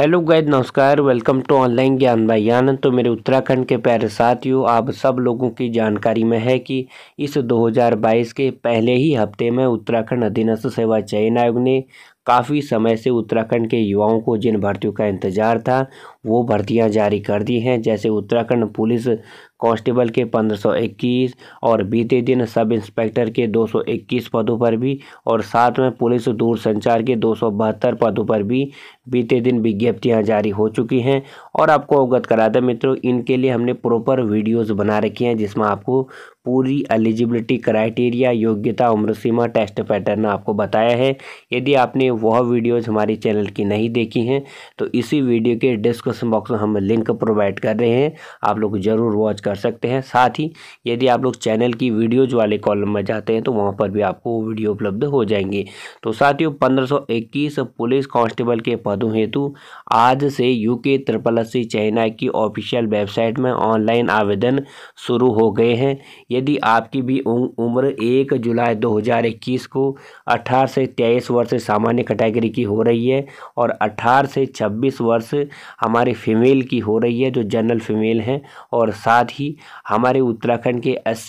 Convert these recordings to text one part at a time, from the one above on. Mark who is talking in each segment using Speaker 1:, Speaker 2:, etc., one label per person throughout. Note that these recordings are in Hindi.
Speaker 1: हेलो गैद नमस्कार वेलकम टू ऑनलाइन ज्ञान भाई आनंद तो मेरे उत्तराखंड के प्यारे साथियों आप सब लोगों की जानकारी में है कि इस 2022 के पहले ही हफ्ते में उत्तराखंड अधीनस्थ सेवा चयन आयोग ने काफ़ी समय से उत्तराखंड के युवाओं को जिन भर्तियों का इंतज़ार था वो भर्तियां जारी कर दी हैं जैसे उत्तराखंड पुलिस कांस्टेबल के 1521 और बीते दिन सब इंस्पेक्टर के 221 पदों पर भी और साथ में पुलिस दूरसंचार के दो पदों पर भी बीते दिन विज्ञप्तियां जारी हो चुकी हैं और आपको अवगत करा दें मित्रों इनके लिए हमने प्रॉपर वीडियोस बना रखी हैं जिसमें आपको पूरी एलिजिबिलिटी क्राइटेरिया योग्यता उम्र सीमा टेस्ट पैटर्न आपको बताया है यदि आपने वह वीडियोस हमारे चैनल की नहीं देखी हैं तो इसी वीडियो के डिस्क्रिप्शन बॉक्स में हम लिंक प्रोवाइड कर रहे हैं आप लोग ज़रूर वॉच कर सकते हैं साथ ही यदि आप लोग चैनल की वीडियोज वाले कॉलम में जाते हैं तो वहाँ पर भी आपको वीडियो उपलब्ध हो जाएंगे तो साथियों पंद्रह पुलिस कांस्टेबल के पदों हेतु आज से यूके ट्रिपल सी चाइना की ऑफिशियल वेबसाइट में ऑनलाइन आवेदन शुरू हो गए हैं यदि आपकी भी उम्र एक जुलाई दो को अठारह से तेईस वर्ष सामान्य कैटेगरी की हो रही है और अठारह से छब्बीस वर्ष हमारे फीमेल की हो रही है जो जनरल फीमेल हैं और साथ ही हमारे उत्तराखंड के एस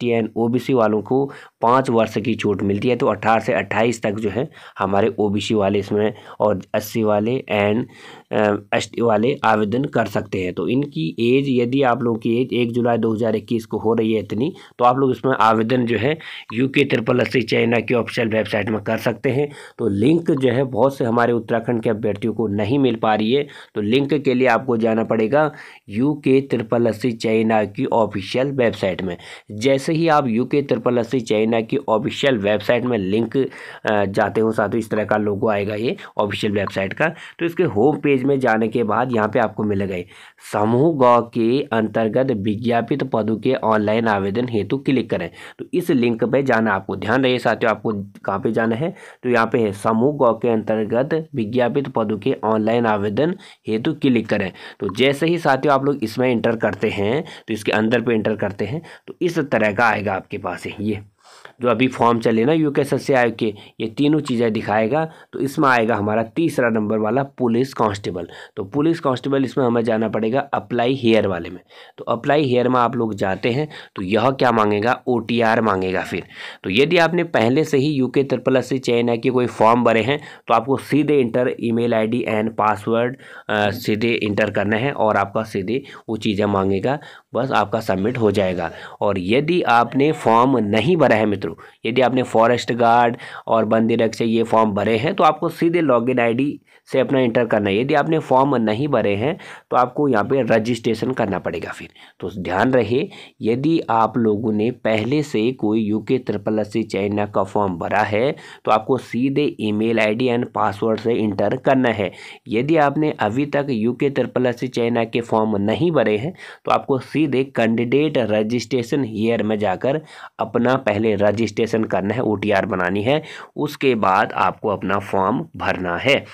Speaker 1: सी एंड ओबीसी वालों को पाँच वर्ष की छूट मिलती है तो अट्ठारह से अट्ठाईस तक जो है हमारे ओबीसी वाले इसमें और एससी वाले एंड एस वाले आवेदन कर सकते हैं तो इनकी एज यदि आप लोगों की एज एक जुलाई 2021 को हो रही है इतनी तो आप लोग इसमें आवेदन जो है यूके ट्रिपल अस्सी चाइना की ऑफिशियल वेबसाइट में कर सकते हैं तो लिंक जो है बहुत से हमारे उत्तराखंड के अभ्यर्थियों को नहीं मिल पा रही है तो लिंक के लिए आपको जाना पड़ेगा यू के त्रिपल अस्सी चाइना की ऑफिशियल वेबसाइट में जैसे ही आप यू के त्रिपल अस्सी चाइना की ऑफिशियल वेबसाइट में लिंक जाते हो साथ ही इस तरह का लोगो आएगा ये ऑफिशियल वेबसाइट का तो इसके होम पेज पेज में जाने के बाद यहाँ पे आपको मिल गए समूह ग के अंतर्गत विज्ञापित पदों के ऑनलाइन आवेदन हेतु क्लिक करें तो इस लिंक पे जाना आपको ध्यान रहे साथियों आपको कहाँ पे जाना है तो यहाँ पे है समूह ग के अंतर्गत विज्ञापित पदों के ऑनलाइन आवेदन हेतु क्लिक करें तो जैसे ही साथियों आप लोग इसमें इंटर करते हैं तो इसके अंदर पर इंटर करते हैं तो इस तरह का आएगा आपके पास ये जो अभी फॉर्म चले ना यूके सदस्य आयोग के ये तीनों चीज़ें दिखाएगा तो इसमें आएगा हमारा तीसरा नंबर वाला पुलिस कांस्टेबल तो पुलिस कांस्टेबल इसमें हमें जाना पड़ेगा अप्लाई हेयर वाले में तो अप्लाई हेयर में आप लोग जाते हैं तो यह क्या मांगेगा ओ मांगेगा फिर तो यदि आपने पहले से ही के त्रिपल से चयन है कि कोई फॉर्म भरे हैं तो आपको सीधे enter email and password सीधे इंटर करना है और आपका सीधे वो चीज़ें मांगेगा बस आपका सबमिट हो जाएगा और यदि आपने फॉर्म नहीं भरा है मित्र थ्रू यदि आपने फॉरेस्ट गार्ड और बंदी रक्षा ये फॉर्म भरे हैं तो आपको सीधे लॉगिन आईडी से अपना इंटर करना है यदि आपने फॉर्म नहीं भरे हैं तो आपको यहाँ पे रजिस्ट्रेशन करना पड़ेगा फिर तो ध्यान रहे यदि आप लोगों ने पहले से कोई UK triple S C China का फॉर्म भरा है तो आपको सीधे ईमेल आईडी एंड पासवर्ड से इंटर करना है यदि आपने अभी तक UK triple S C China के फॉर्म नहीं भरे हैं तो आपको सीधे कैंडिडेट रजिस्ट्रेशन हेयर में जाकर अपना पहले रजिस्ट्रेशन रजिस्ट्रेशन करना है ओ बनानी है उसके बाद आपको अपना फॉर्म भरना है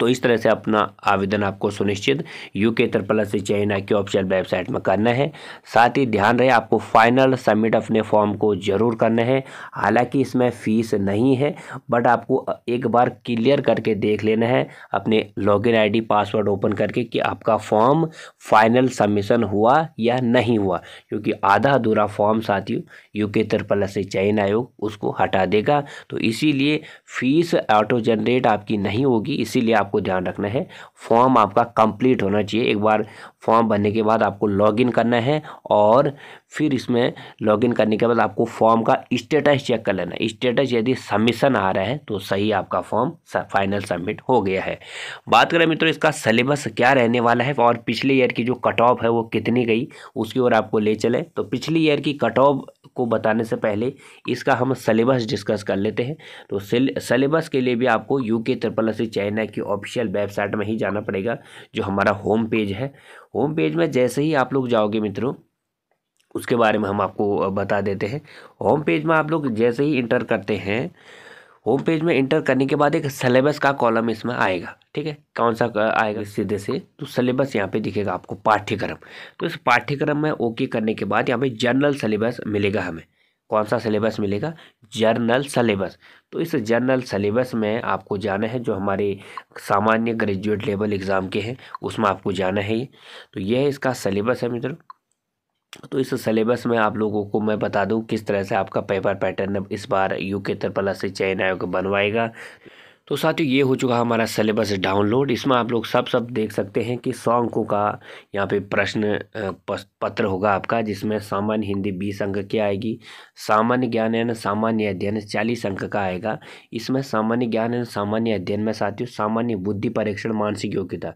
Speaker 1: तो इस तरह से अपना आवेदन आपको सुनिश्चित यूके त्रिपल से चाइना की ऑफिशियल वेबसाइट में करना है साथ ही ध्यान रहे आपको फाइनल सबमिट अपने फॉर्म को जरूर करना है हालांकि इसमें फ़ीस नहीं है बट आपको एक बार क्लियर करके देख लेना है अपने लॉगिन आईडी पासवर्ड ओपन करके कि आपका फॉर्म फाइनल सबमिशन हुआ या नहीं हुआ क्योंकि आधा अधूरा फॉर्म साथियों यूके तरफल से चयन आयोग उसको हटा देगा तो इसीलिए फीस ऑटो जनरेट आपकी नहीं होगी इसीलिए आपको ध्यान रखना है फॉर्म आपका कंप्लीट होना चाहिए एक बार फॉर्म भरने के बाद आपको लॉगिन करना है और फिर इसमें लॉगिन करने के बाद आपको फॉर्म का स्टेटस चेक कर लेना स्टेटस यदि सबमिशन आ रहा है तो सही आपका फॉर्म फाइनल सबमिट हो गया है बात करें मित्रों इसका सिलेबस क्या रहने वाला है और पिछले ईयर की जो कट ऑफ है वो कितनी गई उसकी ओर आपको ले चले तो पिछले ईयर की कट ऑफ को बताने से पहले इसका हम सिलेबस डिस्कस कर लेते हैं तो सिलेबस के लिए भी आपको U K triple C China की ऑफिशियल वेबसाइट में ही जाना पड़ेगा जो हमारा होम पेज है होम पेज में जैसे ही आप लोग जाओगे मित्रों उसके बारे में हम आपको बता देते हैं होम पेज में आप लोग जैसे ही इंटर करते हैं होम पेज में इंटर करने के बाद एक सलेबस का कॉलम इसमें आएगा ठीक है कौन सा आएगा सीधे से तो सलेबस यहाँ पे दिखेगा आपको पाठ्यक्रम तो इस पाठ्यक्रम में ओके करने के बाद यहाँ पे जनरल सिलेबस मिलेगा हमें कौन सा सिलेबस मिलेगा जर्नल सलेबस तो इस जर्नल सलेबस में आपको जाना है जो हमारे सामान्य ग्रेजुएट लेवल एग्ज़ाम के हैं उसमें आपको जाना है ये तो यह इसका सिलेबस है मित्रों तो इस सिलेबस में आप लोगों को मैं बता दूं किस तरह से आपका पेपर पैटर्न इस बार यू के त्रिपल से चयन आयोग बनवाएगा तो साथियों ये हो चुका हमारा सिलेबस डाउनलोड इसमें आप लोग सब सब देख सकते हैं कि सौ अंकों का यहाँ पे प्रश्न पत्र होगा आपका जिसमें सामान्य हिंदी बीस अंक की आएगी सामान्य ज्ञान एन सामान्य अध्ययन चालीस अंक का आएगा इसमें सामान्य ज्ञान एन सामान्य अध्ययन में साथियों सामान्य बुद्धि परीक्षण मानसिक योग्यता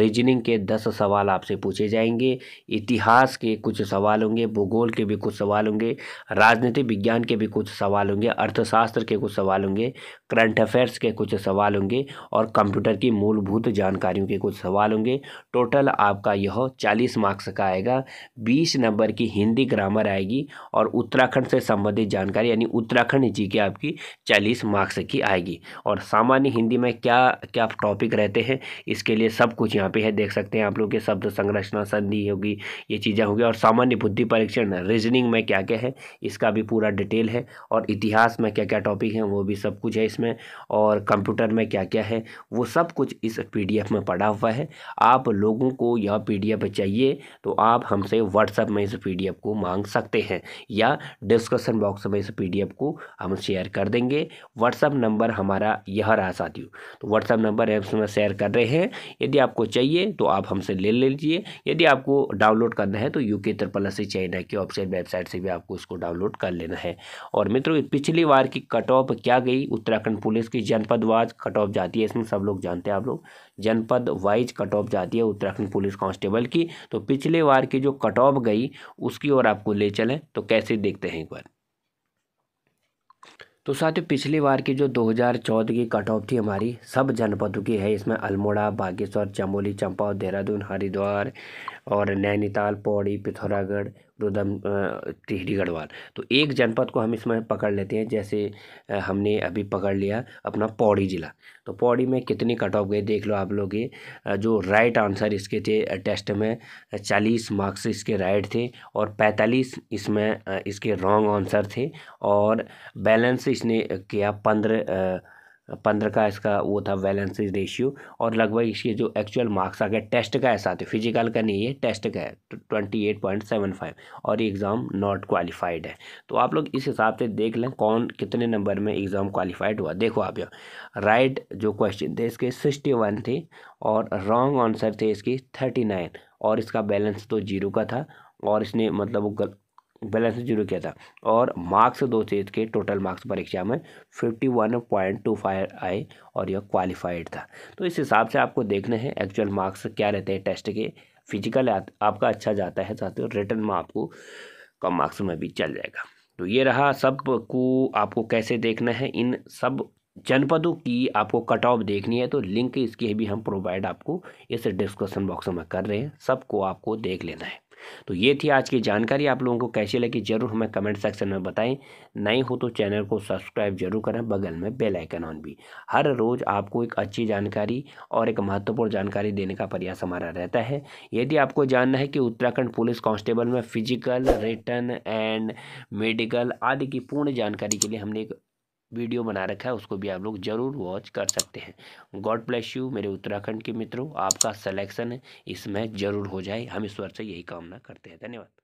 Speaker 1: रीजनिंग के दस सवाल आपसे पूछे जाएंगे इतिहास के कुछ सवाल होंगे भूगोल के भी कुछ सवाल होंगे राजनीतिक विज्ञान के भी कुछ सवाल होंगे अर्थशास्त्र के कुछ सवाल होंगे करंट अफेयर्स के कुछ कुछ सवाल होंगे और कंप्यूटर की मूलभूत जानकारियों के कुछ सवाल होंगे टोटल आपका यह चालीस मार्क्स का आएगा बीस नंबर की हिंदी ग्रामर आएगी और उत्तराखंड से संबंधित जानकारी यानी उत्तराखंड जी की आपकी चालीस मार्क्स की आएगी और सामान्य हिंदी में क्या क्या टॉपिक रहते हैं इसके लिए सब कुछ यहाँ पे है देख सकते हैं आप लोग के शब्द संरचना संधि होगी ये चीज़ें होगी और सामान्य बुद्धि परीक्षण रीजनिंग में क्या क्या है इसका भी पूरा डिटेल है और इतिहास में क्या क्या टॉपिक हैं वो भी सब कुछ है इसमें और कम कंप्यूटर में क्या क्या है वो सब कुछ इस पीडीएफ में पड़ा हुआ है आप लोगों को यह पीडीएफ चाहिए तो आप हमसे व्हाट्सएप में इस पीडीएफ को मांग सकते हैं या डिस्कशन बॉक्स में इस पीडीएफ को हम शेयर कर देंगे व्हाट्सएप नंबर हमारा यह रहा साथियों तो व्हाट्सएप नंबर एप्स में शेयर कर रहे हैं यदि आपको चाहिए तो आप हमसे ले लीजिए यदि आपको डाउनलोड करना है तो यू के त्रिपल से चाइना की ऑप्शन वेबसाइट से भी आपको इसको डाउनलोड कर लेना है और मित्रों पिछली बार की कट ऑफ क्या गई उत्तराखंड पुलिस की जनपद वाइज कट ऑफ जाती है इसमें सब लोग जानते हैं आप लोग जनपद वाइज कट ऑफ जाती है उत्तराखंड पुलिस कांस्टेबल की तो पिछले बार की जो कट ऑफ गई उसकी ओर आपको ले चलें तो कैसे देखते हैं एक बार तो साथियों पिछली बार की जो 2014 की कट ऑफ थी हमारी सब जनपदों की है इसमें अल्मोड़ा बागेश्वर चमोली चंपा देहरादून हरिद्वार और नैनीताल पौड़ी पिथौरागढ़ तो दम टिहरी गढ़वाल तो एक जनपद को हम इसमें पकड़ लेते हैं जैसे हमने अभी पकड़ लिया अपना पौड़ी ज़िला तो पौड़ी में कितने कट ऑफ गए देख लो आप लोग ये जो राइट आंसर इसके थे टेस्ट में चालीस मार्क्स इसके राइट थे और पैंतालीस इसमें इसके रॉन्ग आंसर थे और बैलेंस इसने किया पंद्रह पंद्रह का इसका वो था बैलेंस रेशियो और लगभग इसके जो एक्चुअल मार्क्स आ गए टेस्ट का ऐसा थे फिजिकल का नहीं है टेस्ट का है twenty eight point seven five और ये एग्ज़ाम नॉट क्वालिफाइड है तो आप लोग इस हिसाब से देख लें कौन कितने नंबर में एग्ज़ाम क्वालिफाइड हुआ देखो आप यहाँ राइट जो क्वेश्चन थे इसके सिक्सटी वन थे और रॉन्ग आंसर थे इसके थर्टी नाइन और इसका बैलेंस तो जीरो का था और इसने मतलब बैलेंस जीरो किया था और मार्क्स दो चीज इसके टोटल मार्क्स परीक्षा में fifty one point two five आए और यह क्वालिफाइड था तो इस हिसाब से आपको देखने हैं एक्चुअल मार्क्स क्या रहते हैं टेस्ट के फिजिकल आपका अच्छा जाता है साथ ही रिटर्न में आपको कम मार्क्स में भी चल जाएगा तो ये रहा सब को आपको कैसे देखना है इन सब जनपदों की आपको कट ऑफ देखनी है तो लिंक इसकी भी हम प्रोवाइड आपको इस डिस्कशन बॉक्स में कर रहे हैं सबको आपको देख लेना है तो ये थी आज की जानकारी आप लोगों को कैसी लगी जरूर हमें कमेंट सेक्शन में बताएं नहीं हो तो चैनल को सब्सक्राइब जरूर करें बगल में बेल आइकन ऑन भी हर रोज़ आपको एक अच्छी जानकारी और एक महत्वपूर्ण जानकारी देने का प्रयास हमारा रहता है यदि आपको जानना है कि उत्तराखंड पुलिस कांस्टेबल में फिजिकल रिटर्न एंड मेडिकल आदि की पूर्ण जानकारी के लिए हमने एक वीडियो बना रखा है उसको भी आप लोग ज़रूर वॉच कर सकते हैं गॉड ब्लेस यू मेरे उत्तराखंड के मित्रों आपका सलेक्शन इसमें ज़रूर हो जाए हम ईश्वर से यही कामना करते हैं धन्यवाद